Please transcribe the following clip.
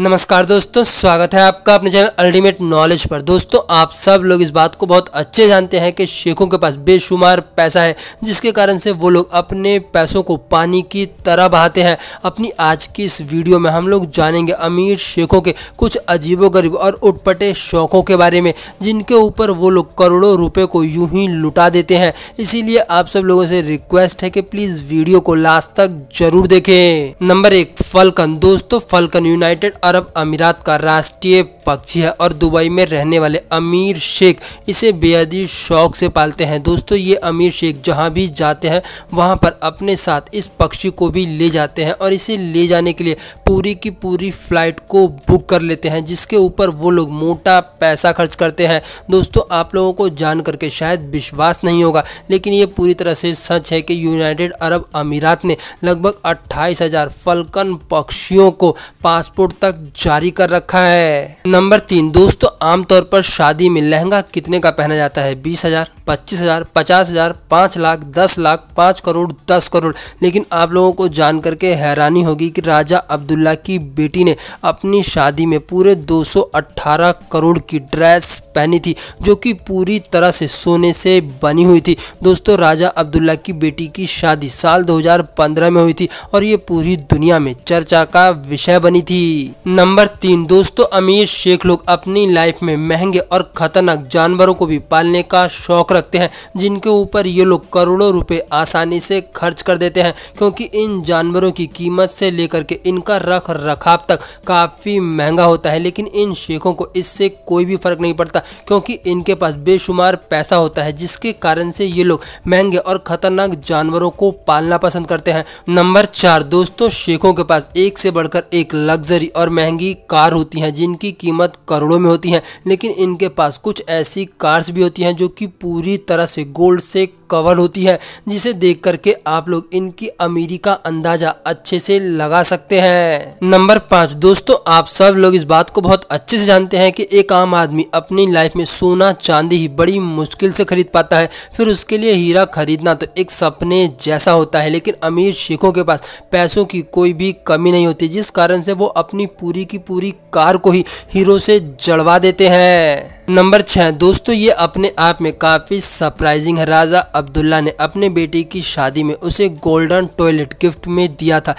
नमस्कार दोस्तों स्वागत है आपका अपने चैनल अल्टीमेट नॉलेज पर दोस्तों आप सब लोग इस बात को बहुत अच्छे जानते हैं कि शेखों के पास बेशुमार पैसा है जिसके कारण से वो लोग अपने पैसों को पानी की तरह बहाते हैं अपनी आज की इस वीडियो में हम लोग जानेंगे अमीर शेखों के कुछ अजीबोगरीब और उटपटे शौक़ों के बारे में जिनके ऊपर वो लोग करोड़ों रुपये को यूं ही लुटा देते हैं इसीलिए आप सब लोगों से रिक्वेस्ट है कि प्लीज़ वीडियो को लास्ट तक जरूर देखें नंबर एक फलकन दोस्तों फलकन यूनाइटेड अरब अमीरात का राष्ट्रीय पक्षी है और दुबई में रहने वाले अमीर शेख इसे बेहद ही शौक से पालते हैं दोस्तों ये अमीर शेख जहाँ भी जाते हैं वहाँ पर अपने साथ इस पक्षी को भी ले जाते हैं और इसे ले जाने के लिए पूरी की पूरी फ्लाइट को बुक कर लेते हैं जिसके ऊपर वो लोग मोटा पैसा खर्च करते हैं दोस्तों आप लोगों को जान करके शायद विश्वास नहीं होगा लेकिन ये पूरी तरह से सच है कि यूनाइटेड अरब अमीरात ने लगभग अट्ठाईस हज़ार फलकन पक्षियों को पासपोर्ट तक तक जारी कर रखा है नंबर तीन दोस्तों आमतौर पर शादी में लहंगा कितने का पहना जाता है बीस हजार पच्चीस हजार पचास हजार पाँच लाख दस लाख पाँच करोड़ दस करोड़ लेकिन आप लोगों को जान करके हैरानी होगी कि राजा अब्दुल्ला की बेटी ने अपनी शादी में पूरे 218 करोड़ की ड्रेस पहनी थी जो कि पूरी तरह से सोने से बनी हुई थी दोस्तों राजा अब्दुल्ला की बेटी की शादी साल 2015 में हुई थी और ये पूरी दुनिया में चर्चा का विषय बनी थी नंबर तीन दोस्तों अमीर शेख लोग अपनी लाइफ में महंगे और खतरनाक जानवरों को भी पालने का शौक रखते हैं जिनके ऊपर ये लोग करोड़ों रुपए आसानी से खर्च कर देते हैं क्योंकि इन जानवरों की कीमत से लेकर के इनका रख रखाव तक काफ़ी महंगा होता है लेकिन इन शेखों को इससे कोई भी फ़र्क नहीं पड़ता क्योंकि इनके पास बेशुमार पैसा होता है जिसके कारण से ये लोग महंगे और ख़तरनाक जानवरों को पालना पसंद करते हैं नंबर चार दोस्तों शेखों के पास एक से बढ़कर एक लग्जरी और महंगी कार होती हैं जिनकी कीमत करोड़ों में होती हैं लेकिन इनके पास कुछ ऐसी कार्स भी होती हैं जो कि पूरी तरह से गोल्ड से कवर होती है जिसे देख करके आप लोग इनकी अमीरी का अंदाजा अच्छे से लगा सकते हैं नंबर पाँच दोस्तों आप सब लोग इस बात को बहुत अच्छे से जानते हैं कि एक आम आदमी अपनी लाइफ में सोना चांदी ही बड़ी मुश्किल से खरीद पाता है फिर उसके लिए हीरा खरीदना तो एक सपने जैसा होता है लेकिन अमीर शेखों के पास पैसों की कोई भी कमी नहीं होती जिस कारण से वो अपनी पूरी पूरी की पूरी कार को ही हीरो से जड़वा देते हैं नंबर छह दोस्तों ये अपने आप में काफी सरप्राइजिंग है राजा अब्दुल्ला ने अपने बेटी की शादी में उसे गोल्डन टॉयलेट गिफ्ट में दिया था